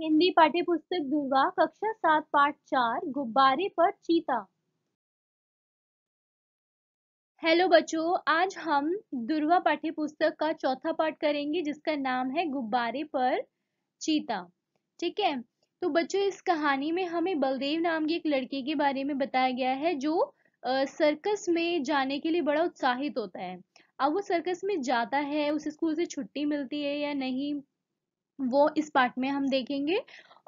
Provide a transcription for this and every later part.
हिंदी पाठ्य पुस्तक दुर्गा कक्षा सात पाठ चार गुब्बारे पर चीता हेलो बच्चों आज हम दुर्गा पाठ्य पुस्तक का चौथा पाठ करेंगे जिसका नाम है गुब्बारे पर चीता ठीक है तो बच्चों इस कहानी में हमें बलदेव नाम के एक लड़के के बारे में बताया गया है जो सर्कस में जाने के लिए बड़ा उत्साहित होता है अब वो सर्कस में जाता है उस स्कूल से छुट्टी मिलती है या नहीं वो इस पार्ट में हम देखेंगे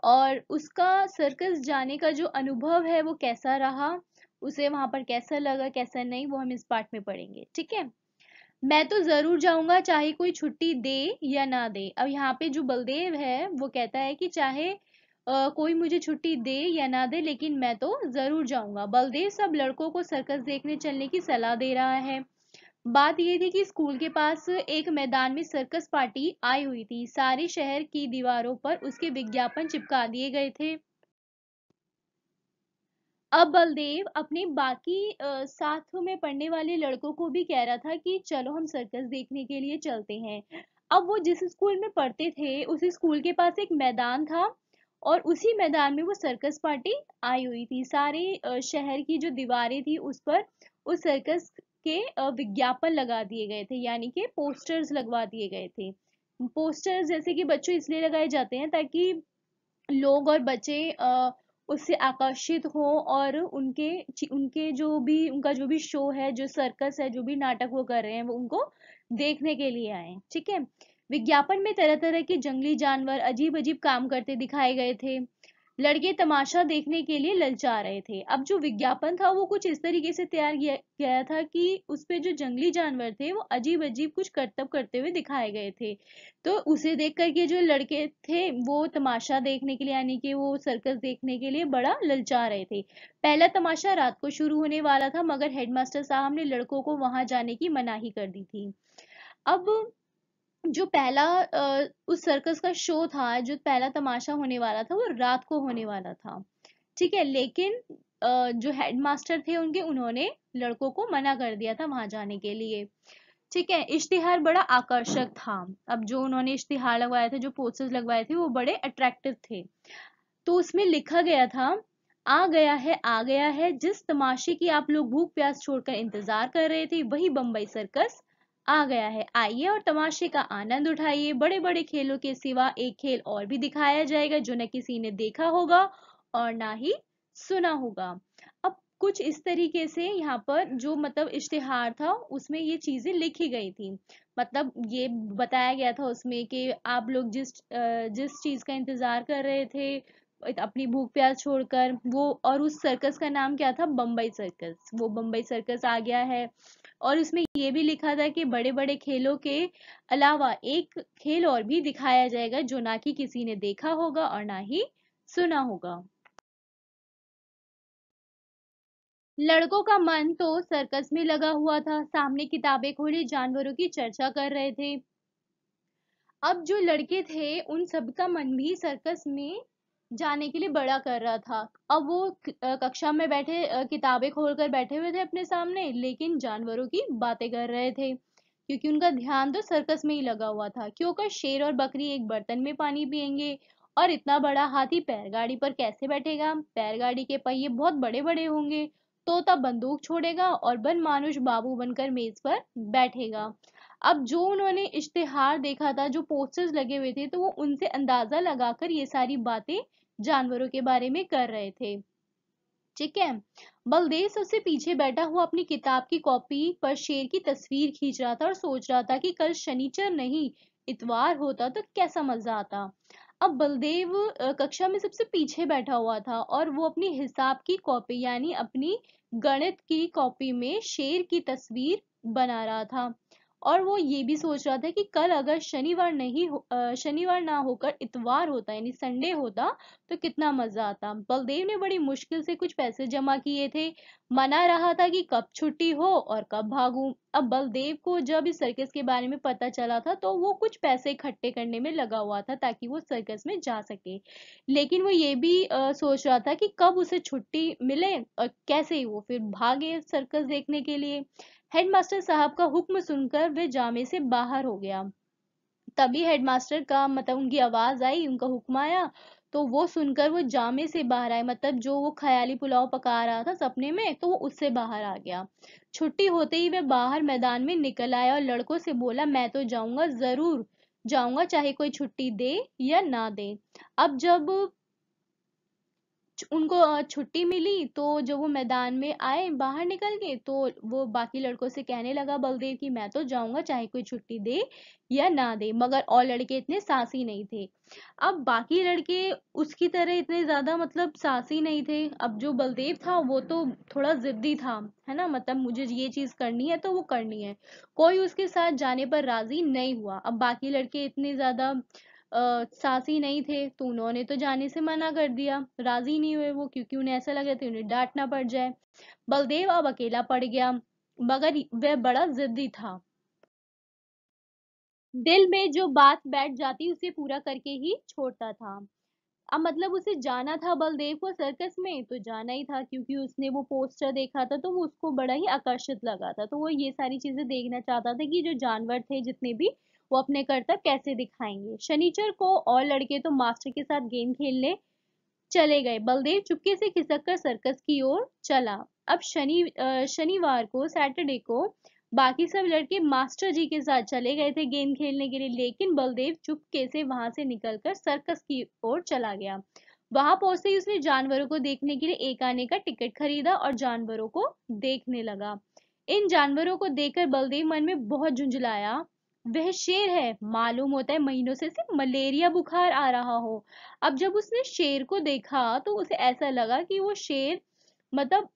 और उसका सर्कस जाने का जो अनुभव है वो कैसा रहा उसे वहां पर कैसा लगा कैसा नहीं वो हम इस पार्ट में पढ़ेंगे ठीक है मैं तो ज़रूर जाऊंगा चाहे कोई छुट्टी दे या ना दे अब यहाँ पे जो बलदेव है वो कहता है कि चाहे आ, कोई मुझे छुट्टी दे या ना दे लेकिन मैं तो ज़रूर जाऊंगा बलदेव सब लड़कों को सर्कस देखने चलने की सलाह दे रहा है बात ये थी कि स्कूल के पास एक मैदान में सर्कस पार्टी आई हुई थी सारे शहर की दीवारों पर उसके विज्ञापन चिपका दिए गए थे अब बलदेव अपने बाकी साथ में पढ़ने वाले लड़कों को भी कह रहा था कि चलो हम सर्कस देखने के लिए चलते हैं अब वो जिस स्कूल में पढ़ते थे उस स्कूल के पास एक मैदान था और उसी मैदान में वो सर्कस पार्टी आई हुई थी सारे शहर की जो दीवारें थी उस पर उस सर्कस के विज्ञापन लगा दिए गए थे यानी कि पोस्टर्स लगवा दिए गए थे पोस्टर्स जैसे कि बच्चों इसलिए लगाए जाते हैं ताकि लोग और बच्चे उससे आकर्षित हो और उनके उनके जो भी उनका जो भी शो है जो सर्कस है जो भी नाटक वो कर रहे हैं वो उनको देखने के लिए आए ठीक है विज्ञापन में तरह तरह के जंगली जानवर अजीब अजीब काम करते दिखाए गए थे लड़के तमाशा देखने के लिए ललचा रहे थे अब जो विज्ञापन था वो कुछ इस तरीके से तैयार किया गया था कि उस पर जो जंगली जानवर थे वो अजीब अजीब कुछ करतब करते हुए दिखाए गए थे तो उसे देख करके जो लड़के थे वो तमाशा देखने के लिए यानी कि वो सर्कस देखने के लिए बड़ा ललचा रहे थे पहला तमाशा रात को शुरू होने वाला था मगर हेडमास्टर साहब ने लड़कों को वहां जाने की मनाही कर दी थी अब जो पहला उस सर्कस का शो था जो पहला तमाशा होने वाला था वो रात को होने हाँ। वाला था ठीक है लेकिन अ, जो हेडमास्टर थे उनके उन्होंने लड़कों को मना कर दिया था वहां जाने के लिए ठीक है इश्तिहार बड़ा आकर्षक था अब जो उन्होंने इश्तिहार लगवाया था जो पोस्टर्स लगवाए थे वो बड़े अट्रैक्टिव थे तो उसमें लिखा गया था आ गया है आ गया है जिस तमाशे की आप लोग भूख प्यास छोड़कर इंतजार कर रहे थे वही बम्बई सर्कस आ गया है आइए और तमाशे का आनंद उठाइए बड़े बड़े खेलों के सिवा एक खेल और भी दिखाया जाएगा जो न किसी ने देखा होगा और ना ही सुना होगा अब कुछ इस तरीके से यहाँ पर जो मतलब इश्तेहार था उसमें ये चीजें लिखी गई थी मतलब ये बताया गया था उसमें कि आप लोग जिस जिस चीज का इंतजार कर रहे थे अपनी भूख प्यास छोड़कर वो और उस सर्कस का नाम क्या था बम्बई सर्कस वो बम्बई सर्कस आ गया है और उसमें ये भी लिखा था कि बड़े बड़े खेलों के अलावा एक खेल और भी दिखाया जाएगा जो ना कि किसी ने देखा होगा और ना ही सुना होगा लड़कों का मन तो सर्कस में लगा हुआ था सामने किताबें खोली जानवरों की चर्चा कर रहे थे अब जो लड़के थे उन सब का मन भी सर्कस में जाने के लिए बड़ा कर रहा था अब वो कक्षा में बैठे किताबें खोलकर बैठे हुए थे अपने सामने लेकिन जानवरों की बातें कर रहे थे क्योंकि उनका ध्यान तो सर्कस में ही लगा हुआ था क्योंकि शेर और बकरी एक बर्तन में पानी पियेंगे और इतना बड़ा हाथी पैरगाड़ी पर कैसे बैठेगा पैरगाड़ी के पहिए बहुत बड़े बड़े होंगे तोता बंदूक छोड़ेगा और बन मानुष बाबू बनकर मेज पर बैठेगा अब जो उन्होंने इश्तेहार देखा था जो पोस्टर्स लगे हुए थे तो वो उनसे अंदाज़ा लगाकर ये सारी बातें जानवरों के बारे में कर रहे थे ठीक है बलदेव सबसे पीछे बैठा हुआ अपनी किताब की कॉपी पर शेर की तस्वीर खींच रहा था और सोच रहा था कि कल शनिचर नहीं इतवार होता तो कैसा मजा आता अब बलदेव कक्षा में सबसे पीछे बैठा हुआ था और वो अपनी हिसाब की कॉपी यानी अपनी गणित की कॉपी में शेर की तस्वीर बना रहा था और वो ये भी सोच रहा था कि कल अगर शनिवार नहीं शनिवार ना होकर इतवार होता यानी संडे होता तो कितना मजा आता बलदेव ने बड़ी मुश्किल से कुछ पैसे जमा किए थे मना रहा था कि कब छुट्टी हो और कब भागू अब बलदेव को जब इस सर्कस के बारे में पता चला था तो वो कुछ पैसे इकट्ठे करने में लगा हुआ था ताकि वो सर्कस में जा सके लेकिन वो ये भी आ, सोच रहा था कि कब उसे छुट्टी मिले और कैसे वो फिर भागे सर्कस देखने के लिए हेडमास्टर साहब का हुक्म सुनकर वे जामे से बाहर हो गया तभी हेडमास्टर का मतलब उनकी आवाज आई उनका हुक्म आया तो वो सुनकर वो जामे से बाहर आए मतलब जो वो ख्याली पुलाव पका रहा था सपने में तो वो उससे बाहर आ गया छुट्टी होते ही वह बाहर मैदान में निकल आया और लड़कों से बोला मैं तो जाऊंगा जरूर जाऊंगा चाहे कोई छुट्टी दे या ना दे अब जब उनको छुट्टी मिली तो जब वो मैदान में आए बाहर निकल के तो वो बाकी लड़कों से कहने लगा बलदेव कि मैं तो जाऊंगा चाहे कोई छुट्टी दे या ना दे मगर और लड़के इतने सासी नहीं थे अब बाकी लड़के उसकी तरह इतने ज्यादा मतलब सासी नहीं थे अब जो बलदेव था वो तो थोड़ा जिद्दी था है ना मतलब मुझे ये चीज करनी है तो वो करनी है कोई उसके साथ जाने पर राजी नहीं हुआ अब बाकी लड़के इतने ज्यादा सासी नहीं थे तो उन्होंने तो जाने से मना कर दिया राजी नहीं हुए वो क्योंकि उन्हें ऐसा लग रहा था उन्हें डांटना पड़ जाए बलदेव अब अकेला पड़ गया मगर वह बड़ा जिद्दी था दिल में जो बात बैठ जाती उसे पूरा करके ही छोड़ता था अब मतलब उसे जाना था बलदेव को सर्कस में तो जाना ही था क्योंकि उसने वो पोस्टर देखा था तो वो उसको बड़ा ही आकर्षित लगा था तो वो ये सारी चीजें देखना चाहता था कि जो जानवर थे जितने भी वो अपने करतब कैसे दिखाएंगे शनिचर को और लड़के तो मास्टर के साथ गेम खेलने चले गए बलदेव चुपके से खिसक कर सर्कस की ओर चला अब शनि शनिवार को सैटरडे को बाकी सब लड़के मास्टर जी के साथ चले गए थे गेम खेलने के लिए लेकिन बलदेव चुपके से वहां से निकलकर सर्कस की ओर चला गया वहां पहुंचते ही उसने जानवरों को देखने के लिए एक आने का टिकट खरीदा और जानवरों को देखने लगा इन जानवरों को देखकर बलदेव मन में बहुत झुंझलाया वह शेर है मालूम होता है महीनों से सिर्फ मलेरिया बुखार आ रहा हो अब जब उसने शेर को देखा तो उसे ऐसा लगा कि वो शेर मतलब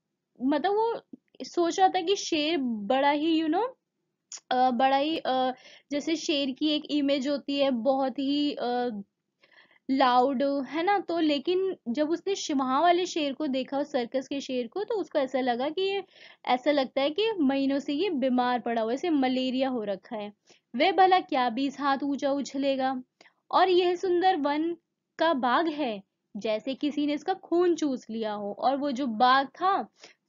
मतलब वो सोच रहा था कि शेर बड़ा ही यू you नो know, बड़ा ही जैसे शेर की एक इमेज होती है बहुत ही लाउड है ना तो लेकिन जब उसने वहाँ वाले शेर को देखा उस सर्कस के शेर को तो उसको ऐसा लगा कि ये ऐसा लगता है कि महीनों से ये बीमार पड़ा हुआ इसे मलेरिया हो रखा है वे भला क्या बीस हाथ ऊंचा उछलेगा और यह सुंदर वन का बाग है जैसे किसी ने इसका खून चूस लिया हो और वो जो बाग था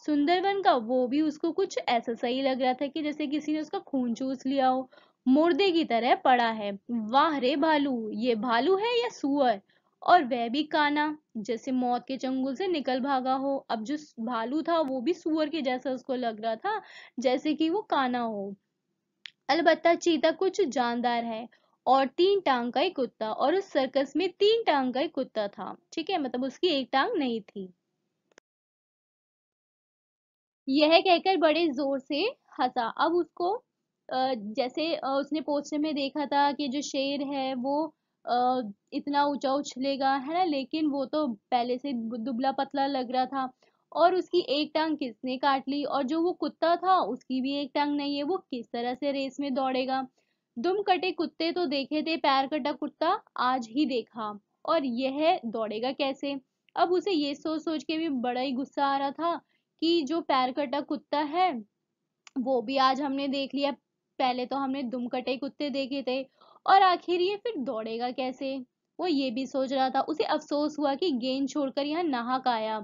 सुंदरवन का वो भी उसको कुछ ऐसा सही लग रहा था कि जैसे किसी ने उसका खून चूस लिया हो मुर्दे की तरह पड़ा है वाह रे भालू ये भालू है या सुअर और वह भी काना जैसे मौत के चंगुल से निकल भागा हो अब जो भालू था वो भी सुअर के जैसा उसको लग रहा था जैसे कि वो काना हो अलबत्ता चीता कुछ जानदार है और तीन टांग का एक कुत्ता और उस सर्कस में तीन टांग का एक कुत्ता था ठीक है मतलब उसकी एक टांग नहीं थी यह कहकर बड़े जोर से हंसा अब उसको जैसे उसने पोस्टर में देखा था कि जो शेर है वो इतना ऊंचा उछलेगा है ना लेकिन वो तो पहले से दुबला पतला लग रहा था और उसकी एक टांग किसने काट ली और जो वो कुत्ता था उसकी भी एक टांग नहीं है वो किस तरह से रेस में दौड़ेगा दुम कटे कुत्ते तो देखे थे पैर कटा कुत्ता आज ही देखा और यह दौड़ेगा कैसे अब उसे ये सोच सोच के भी बड़ा ही गुस्सा आ रहा था कि जो पैर कटा कुत्ता है वो भी आज हमने देख लिया पहले तो हमने दुमकटे कुत्ते देखे थे और आखिर ये फिर दौड़ेगा कैसे वो ये भी सोच रहा था उसे अफसोस हुआ कि गेंद छोड़कर यहाँ नाहक आया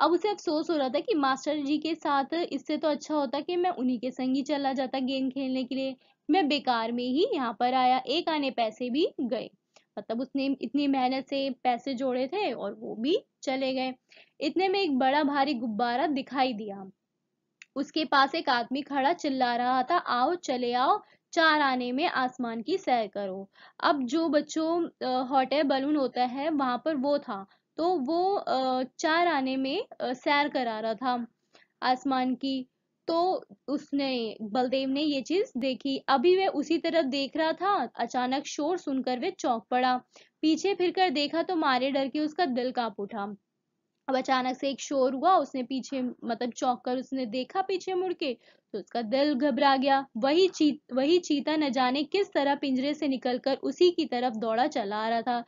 अब उसे अफसोस हो रहा था कि मास्टर जी के साथ इससे तो अच्छा होता कि मैं उन्हीं के संग ही चला जाता गेंद खेलने के लिए मैं बेकार में ही यहाँ पर आया एक आने पैसे भी गए मतलब उसने इतनी मेहनत से पैसे जोड़े थे और वो भी चले गए इतने में एक बड़ा भारी गुब्बारा दिखाई दिया उसके पास एक आदमी खड़ा चिल्ला रहा था आओ चले आओ चार आने में आसमान की सैर करो अब जो बच्चों हॉट एयर बलून होता है वहां पर वो था तो वो चार आने में सैर करा रहा था आसमान की तो उसने बलदेव ने ये चीज देखी अभी वह उसी तरफ देख रहा था अचानक शोर सुनकर वह चौंक पड़ा पीछे फिरकर देखा तो मारे डर के उसका दिल कांप उठा अब अचानक से एक शोर हुआ उसने पीछे मतलब चौंक कर उसने देखा पीछे मुड़ के तो उसका दिल घबरा गया वही चीत वही चीता न जाने किस तरह पिंजरे से निकलकर उसी की तरफ दौड़ा चला आ रहा था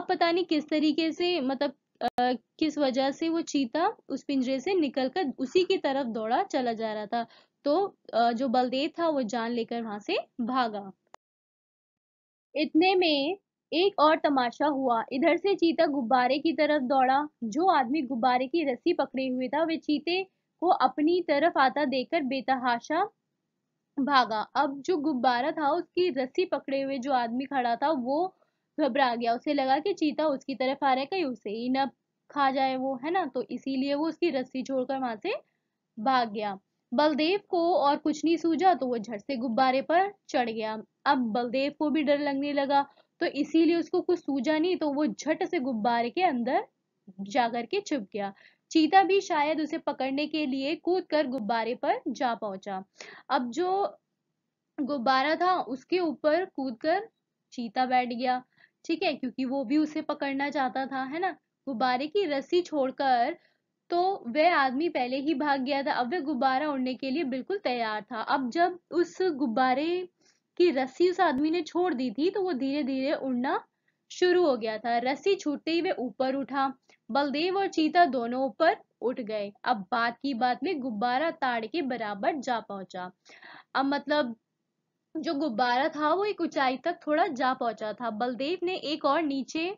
अब पता नहीं किस तरीके से मतलब आ, किस वजह से वो चीता उस पिंजरे से निकलकर उसी की तरफ दौड़ा चला जा रहा था तो आ, जो बलदेव था वो जान लेकर वहां से भागा इतने में एक और तमाशा हुआ इधर से चीता गुब्बारे की तरफ दौड़ा जो आदमी गुब्बारे की रस्सी पकड़े हुए था वे चीते को अपनी तरफ आता देखकर बेतहाशा भागा अब जो गुब्बारा था उसकी रस्सी पकड़े हुए जो आदमी खड़ा था वो घबरा गया उसे लगा कि चीता उसकी तरफ आ रहा है कहीं उसे ही न खा जाए वो है ना तो इसीलिए वो उसकी रस्सी छोड़कर वहां से भाग गया बलदेव को और कुछ नहीं सूझा तो वो झट से गुब्बारे पर चढ़ गया अब बलदेव को भी डर लगने लगा तो इसीलिए उसको कुछ सूझा नहीं तो वो झट से गुब्बारे के अंदर जाकर के छुप गया चीता भी शायद उसे पकड़ने के लिए कूद कर गुब्बारे पर जा पहुंचा अब जो गुब्बारा था उसके ऊपर कूद कर चीता बैठ गया ठीक है क्योंकि वो भी उसे पकड़ना चाहता था है ना गुब्बारे की रस्सी छोड़कर तो वह आदमी पहले ही भाग गया था अब वह गुब्बारा उड़ने के लिए बिल्कुल तैयार था अब जब उस गुब्बारे कि रस्सी उस आदमी ने छोड़ दी थी तो वो धीरे धीरे उड़ना शुरू हो गया था रस्सी छूटते ही वे ऊपर उठा बलदेव और चीता दोनों ऊपर उठ गए अब बात की बात में गुब्बारा ताड़ के बराबर जा पहुंचा अब मतलब जो गुब्बारा था वो एक ऊंचाई तक थोड़ा जा पहुंचा था बलदेव ने एक और नीचे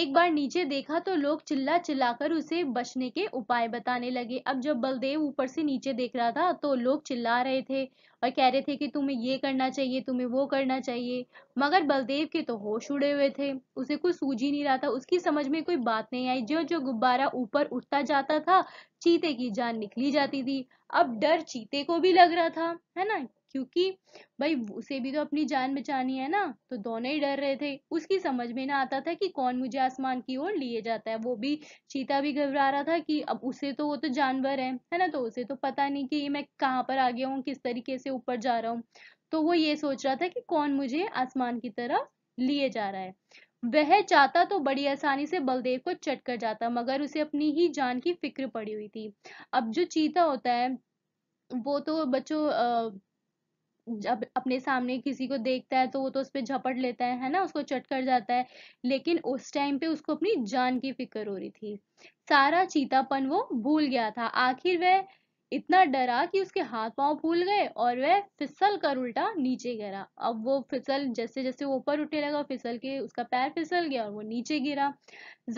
एक बार नीचे देखा तो लोग चिल्ला चिल्लाकर उसे बचने के उपाय बताने लगे अब जब बलदेव ऊपर से नीचे देख रहा था तो लोग चिल्ला रहे थे और कह रहे थे कि तुम्हें ये करना चाहिए तुम्हें वो करना चाहिए मगर बलदेव के तो होश उड़े हुए थे उसे कुछ सूझ ही नहीं रहा था उसकी समझ में कोई बात नहीं आई जो जो गुब्बारा ऊपर उठता जाता था चीते की जान निकली जाती थी अब डर चीते को भी लग रहा था है ना क्योंकि भाई उसे भी तो अपनी जान बचानी है ना तो दोनों ही डर रहे थे उसकी समझ में ना आता था कि कौन मुझे आसमान की ओर लिए जाता है वो भी चीता भी घबरा रहा था कि अब उसे तो वो तो जानवर है है ना तो उसे तो पता नहीं कि मैं कहाँ पर आ गया हूँ किस तरीके से ऊपर जा रहा हूँ तो वो ये सोच रहा था कि कौन मुझे आसमान की तरफ लिए जा रहा है वह चाहता तो बड़ी आसानी से बलदेव को चट कर जाता मगर उसे अपनी ही जान की फिक्र पड़ी हुई थी अब जो चीता होता है वो तो बच्चों जब अपने सामने किसी को देखता है तो वो तो उस पर झपट लेता है है ना उसको चट कर जाता है लेकिन उस टाइम पे उसको अपनी जान की फिक्र हो रही थी सारा चीतापन वो भूल गया था आखिर वह इतना डरा कि उसके हाथ पांव फूल गए और वह फिसल कर उल्टा नीचे गिरा अब वो फिसल जैसे जैसे वो ऊपर उठने लगा फिसल के उसका पैर फिसल गया और वो नीचे गिरा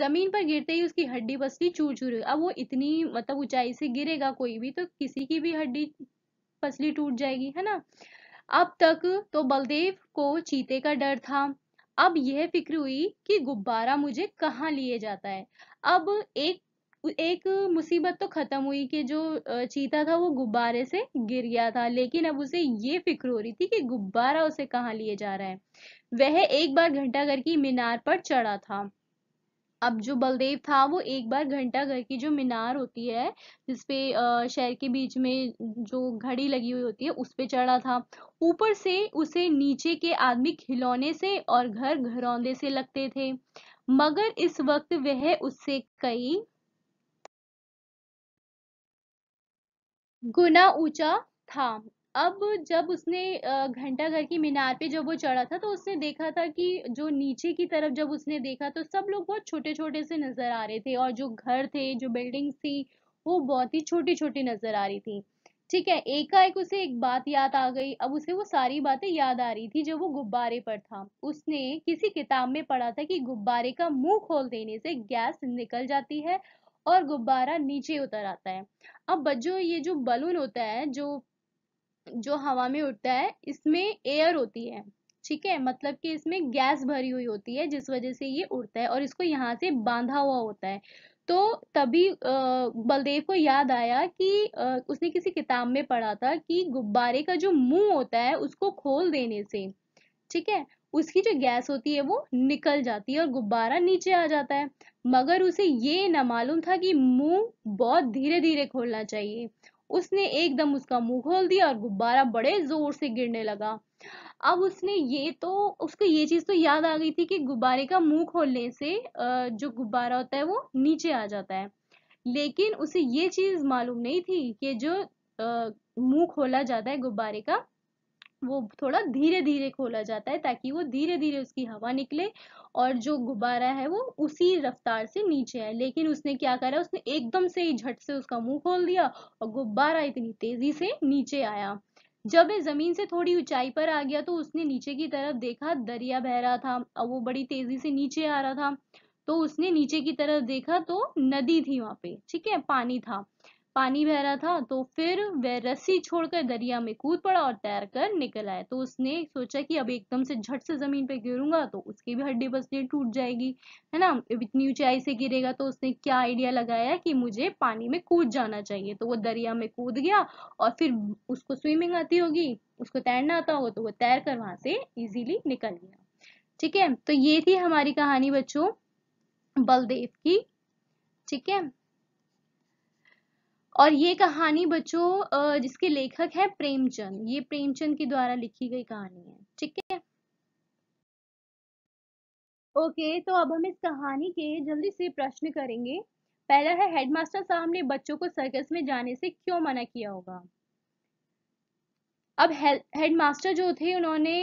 जमीन पर गिरते ही उसकी हड्डी बस्ती चूर चूर अब वो इतनी मतलब ऊंचाई से गिरेगा कोई भी तो किसी की भी हड्डी पसली टूट जाएगी है ना अब तक तो बलदेव को चीते का डर था अब यह फिक्र हुई कि गुब्बारा मुझे कहाँ लिए जाता है अब एक एक मुसीबत तो खत्म हुई कि जो चीता था वो गुब्बारे से गिर गया था लेकिन अब उसे ये फिक्र हो रही थी कि गुब्बारा उसे कहाँ लिए जा रहा है वह एक बार घंटाघर की मीनार पर चढ़ा था अब जो बलदेव था वो एक बार घंटा घर की जो मीनार होती है जिसपे शहर के बीच में जो घड़ी लगी हुई होती है उस पर चढ़ा था ऊपर से उसे नीचे के आदमी खिलौने से और घर घरौंदे से लगते थे मगर इस वक्त वह उससे कई गुना ऊंचा था अब जब उसने घंटा घर की मीनार पे जब वो चढ़ा था तो उसने देखा था कि जो नीचे की तरफ जब उसने देखा तो सब लोग बहुत छोटे छोटे से नजर आ रहे थे और जो घर थे जो बिल्डिंग्स थी वो बहुत ही छोटी छोटी नजर आ रही थी ठीक है एकाएक उसे एक बात याद आ गई अब उसे वो सारी बातें याद आ रही थी जब वो गुब्बारे पर था उसने किसी किताब में पढ़ा था कि गुब्बारे का मुंह खोल देने से गैस निकल जाती है और गुब्बारा नीचे उतर आता है अब बच्चों ये जो बलून होता है जो जो हवा में उठता है इसमें एयर होती है ठीक है मतलब कि इसमें गैस भरी हुई होती है जिस वजह से ये उड़ता है और इसको यहाँ से बांधा हुआ होता है तो तभी बलदेव को याद आया कि उसने किसी किताब में पढ़ा था कि गुब्बारे का जो मुंह होता है उसको खोल देने से ठीक है उसकी जो गैस होती है वो निकल जाती है और गुब्बारा नीचे आ जाता है मगर उसे ये ना मालूम था कि मुंह बहुत धीरे धीरे खोलना चाहिए उसने एकदम उसका मुंह खोल दिया और गुब्बारा बड़े जोर से गिरने लगा अब उसने ये तो उसको ये चीज़ तो याद आ गई थी कि गुब्बारे का मुंह खोलने से जो गुब्बारा होता है वो नीचे आ जाता है लेकिन उसे ये चीज़ मालूम नहीं थी कि जो मुंह खोला जाता है गुब्बारे का वो थोड़ा धीरे धीरे खोला जाता है ताकि वो धीरे धीरे उसकी हवा निकले और जो गुब्बारा है वो उसी रफ्तार से नीचे आए लेकिन उसने क्या करा उसने एकदम से ही झट से उसका मुंह खोल दिया और गुब्बारा इतनी तेजी से नीचे आया जब ये जमीन से थोड़ी ऊंचाई पर आ गया तो उसने नीचे की तरफ देखा दरिया बह रहा था और वो बड़ी तेजी से नीचे आ रहा था तो उसने नीचे की तरफ देखा तो नदी थी वहां पे ठीक है पानी था पानी बह रहा था तो फिर वह रस्सी छोड़कर दरिया में कूद पड़ा और तैर कर निकल आया तो उसने सोचा कि अब एकदम से झट से जमीन पे गिरूंगा तो उसकी भी हड्डी बसने टूट जाएगी है ना इतनी ऊंचाई से गिरेगा तो उसने क्या आइडिया लगाया कि मुझे पानी में कूद जाना चाहिए तो वो दरिया में कूद गया और फिर उसको स्विमिंग आती होगी उसको तैरना आता होगा तो वो तैर कर वहां से इजिली निकल गया ठीक है तो ये थी हमारी कहानी बच्चों बलदेव की ठीक है और ये कहानी बच्चों जिसके लेखक है प्रेमचंद ये प्रेमचंद के द्वारा लिखी गई कहानी है ठीक है ओके तो अब हम इस कहानी के जल्दी से प्रश्न करेंगे पहला है हेडमास्टर साहब ने बच्चों को सर्कस में जाने से क्यों मना किया होगा अब हेडमास्टर जो थे उन्होंने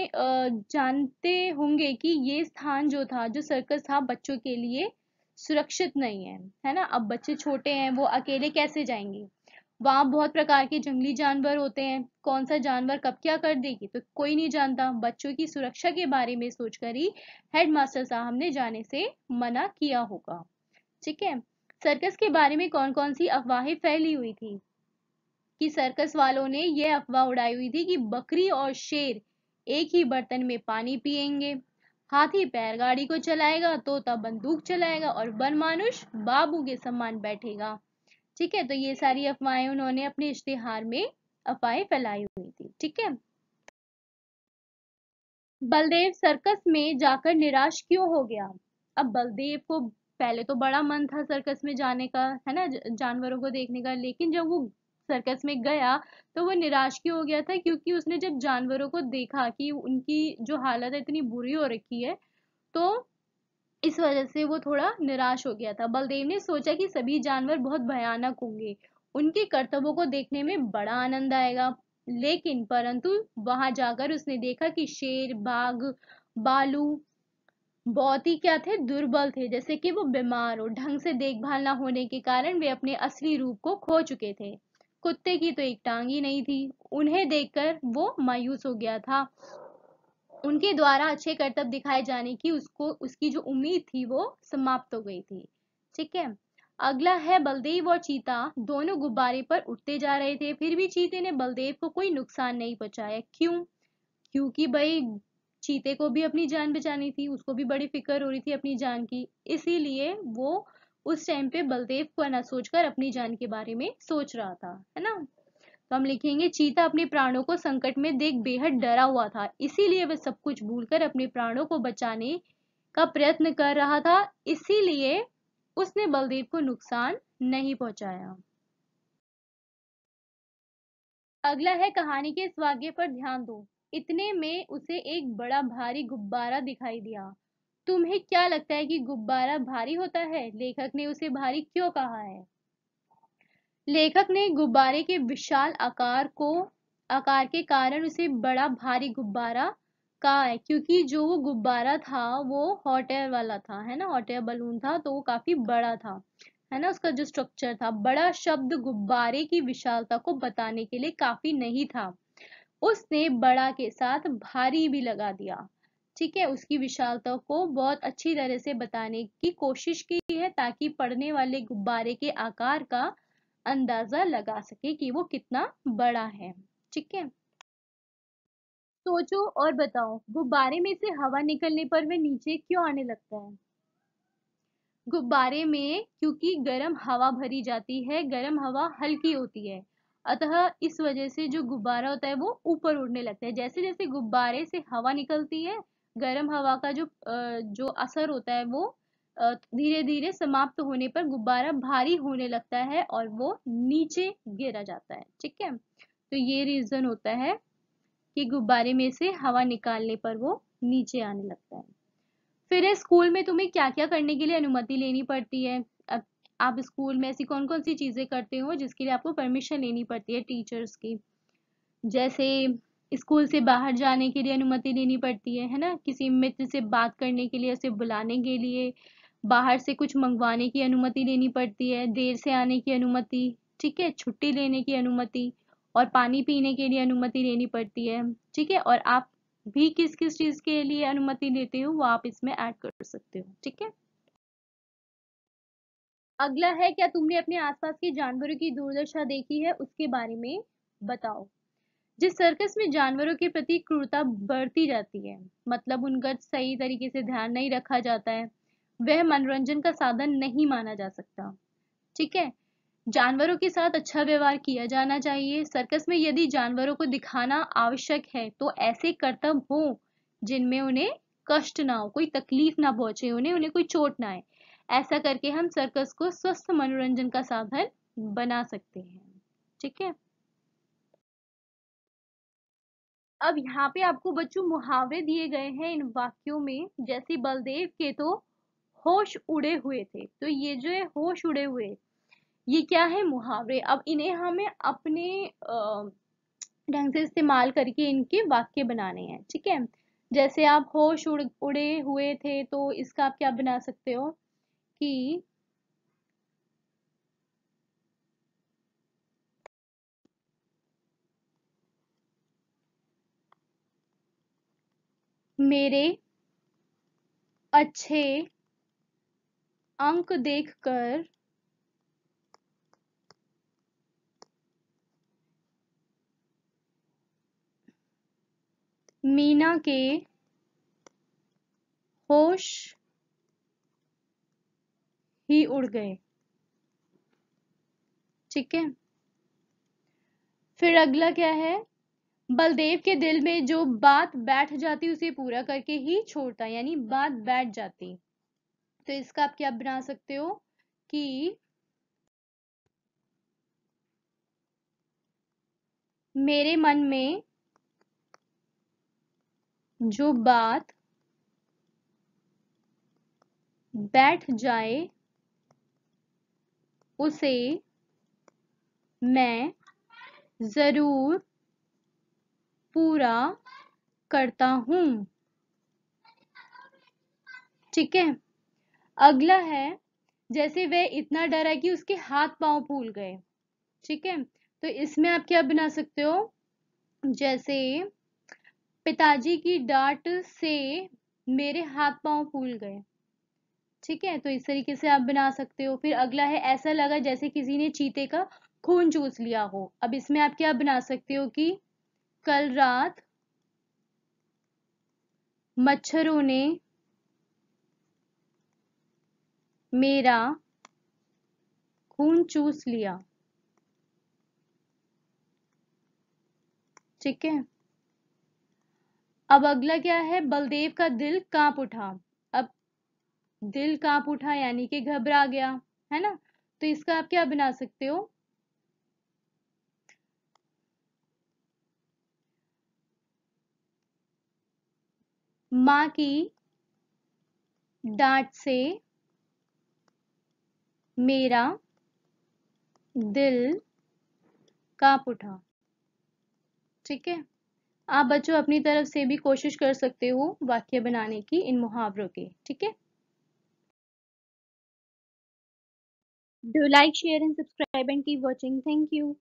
जानते होंगे कि ये स्थान जो था जो सर्कस था बच्चों के लिए सुरक्षित नहीं है है ना अब बच्चे छोटे हैं वो अकेले कैसे जाएंगे वहाँ बहुत प्रकार के जंगली जानवर होते हैं कौन सा जानवर कब क्या कर देगी तो कोई नहीं जानता बच्चों की सुरक्षा के बारे में सोचकर ही हेडमास्टर साहब ने जाने से मना किया होगा ठीक है सर्कस के बारे में कौन कौन सी अफवाहें फैली हुई थी कि सर्कस वालों ने यह अफवाह उड़ाई हुई थी कि बकरी और शेर एक ही बर्तन में पानी पिएंगे हाथी बैलगाड़ी को चलाएगा तोता बंदूक चलाएगा और वन मानुष बाबू के सम्मान बैठेगा ठीक है तो ये सारी अफवाहें उन्होंने अपने इश्तेहार में अफवाहें फैलाई हुई थी ठीक है बलदेव सर्कस में जाकर निराश क्यों हो गया अब बलदेव को पहले तो बड़ा मन था सर्कस में जाने का है ना जानवरों को देखने का लेकिन जब वो सर्कस में गया तो वो निराश क्यों हो गया था क्योंकि उसने जब जानवरों को देखा कि उनकी जो हालत है इतनी बुरी हो रखी है तो इस वजह से वो थोड़ा निराश हो गया था बलदेव ने सोचा कि सभी जानवर बहुत भयानक होंगे उनके कर्तव्यों को देखने में बड़ा आनंद आएगा लेकिन परंतु वहां जाकर उसने देखा कि शेर बाघ बालू बहुत ही क्या थे दुर्बल थे जैसे कि वो बीमार हो ढंग से देखभाल ना होने के कारण वे अपने असली रूप को खो चुके थे कुत्ते की तो एक टांग ही नहीं थी उन्हें देखकर वो मायूस हो गया था उनके द्वारा अच्छे कर्तव्य दिखाए जाने की उसको उसकी जो उम्मीद थी वो समाप्त हो गई थी ठीक है अगला है बलदेव और चीता दोनों गुब्बारे पर उठते जा रहे थे फिर भी चीते ने बलदेव को कोई नुकसान नहीं पहुंचाया क्यों क्योंकि भाई चीते को भी अपनी जान बचानी थी उसको भी बड़ी फिक्र हो रही थी अपनी जान की इसीलिए वो उस टाइम पे बलदेव को ना सोचकर अपनी जान के बारे में सोच रहा था है ना तो हम लिखेंगे चीता अपने प्राणों को संकट में देख बेहद डरा हुआ था इसीलिए वह सब कुछ भूलकर अपने प्राणों को बचाने का प्रयत्न कर रहा था इसीलिए उसने बलदेव को नुकसान नहीं पहुंचाया अगला है कहानी के इस वाक्य पर ध्यान दो इतने में उसे एक बड़ा भारी गुब्बारा दिखाई दिया तुम्हें क्या लगता है कि गुब्बारा भारी होता है लेखक ने उसे भारी क्यों कहा है लेखक ने गुब्बारे के विशाल आकार को आकार के कारण उसे बड़ा भारी गुब्बारा कहा है क्योंकि जो वो गुब्बारा था वो हॉट एयर वाला था है ना हॉट एयर बलून था तो वो काफी बड़ा था है ना उसका जो स्ट्रक्चर था बड़ा शब्द गुब्बारे की विशालता को बताने के लिए काफी नहीं था उसने बड़ा के साथ भारी भी लगा दिया ठीक है उसकी विशालता को बहुत अच्छी तरह से बताने की कोशिश की है ताकि पढ़ने वाले गुब्बारे के आकार का अंदाजा लगा सके कि वो कितना बड़ा है ठीक है सोचो और बताओ गुब्बारे में से हवा निकलने पर वे नीचे क्यों आने लगता है गुब्बारे में क्योंकि गर्म हवा भरी जाती है गर्म हवा हल्की होती है अतः इस वजह से जो गुब्बारा होता है वो ऊपर उड़ने लगता है जैसे जैसे गुब्बारे से हवा निकलती है गर्म हवा का जो जो असर होता है वो धीरे धीरे समाप्त होने पर गुब्बारा भारी होने लगता है और वो नीचे गिरा जाता है ठीक है तो ये रीजन होता है कि गुब्बारे में से हवा निकालने पर वो नीचे आने लगता है फिर स्कूल में तुम्हें क्या क्या करने के लिए अनुमति लेनी पड़ती है आप स्कूल में ऐसी कौन कौन सी चीजें करते हो जिसके लिए आपको परमिशन लेनी पड़ती है टीचर्स की जैसे स्कूल से बाहर जाने के लिए अनुमति लेनी पड़ती है है ना किसी मित्र से बात करने के लिए उसे बुलाने के लिए बाहर से कुछ मंगवाने की अनुमति लेनी पड़ती है देर से आने की अनुमति ठीक है छुट्टी लेने की अनुमति और पानी पीने के लिए अनुमति लेनी पड़ती है ठीक है और आप भी किस किस चीज के लिए अनुमति लेते हो वो आप इसमें ऐड कर सकते हो ठीक है अगला है क्या तुमने अपने आसपास के जानवरों की दुर्दशा देखी है उसके बारे में बताओ जिस सर्कस में जानवरों के प्रति क्रूरता बढ़ती जाती है मतलब उनका सही तरीके से ध्यान नहीं रखा जाता है वह मनोरंजन का साधन नहीं माना जा सकता ठीक है जानवरों के साथ अच्छा व्यवहार किया जाना चाहिए सर्कस में यदि जानवरों को दिखाना आवश्यक है तो ऐसे कर्तव्य हो जिनमें उन्हें कष्ट ना हो कोई तकलीफ ना पहुंचे उन्हें उन्हें कोई चोट ना आए ऐसा करके हम सर्कस को स्वस्थ मनोरंजन का साधन बना सकते हैं ठीक है अब यहाँ पे आपको बच्चों मुहावरे दिए गए हैं इन वाक्यों में जैसे बलदेव के तो होश उड़े हुए थे तो ये जो है होश उड़े हुए ये क्या है मुहावरे अब इन्हें हमें अपने ढंग से इस्तेमाल करके इनके वाक्य बनाने हैं ठीक है जैसे आप होश उड़ उड़े हुए थे तो इसका आप क्या बना सकते हो कि मेरे अच्छे अंक देखकर मीना के होश ही उड़ गए ठीक है फिर अगला क्या है बलदेव के दिल में जो बात बैठ जाती उसे पूरा करके ही छोड़ता यानी बात बैठ जाती तो इसका आप क्या बना सकते हो कि मेरे मन में जो बात बैठ जाए उसे मैं जरूर पूरा करता हूं ठीक है अगला है जैसे वह इतना डरा कि उसके हाथ पांव फूल गए ठीक है तो इसमें आप क्या बना सकते हो जैसे पिताजी की डांट से मेरे हाथ पांव फूल गए ठीक है तो इस तरीके से आप बना सकते हो फिर अगला है ऐसा लगा जैसे किसी ने चीते का खून चूस लिया हो अब इसमें आप क्या बना सकते हो कि कल रात मच्छरों ने मेरा खून चूस लिया ठीक है अब अगला क्या है बलदेव का दिल कांप उठा अब दिल कांप उठा यानी कि घबरा गया है ना तो इसका आप क्या बना सकते हो माँ की डांट से मेरा दिल कांप उठा ठीक है आप बच्चों अपनी तरफ से भी कोशिश कर सकते हो वाक्य बनाने की इन मुहावरों के ठीक है do like share and subscribe and keep watching thank you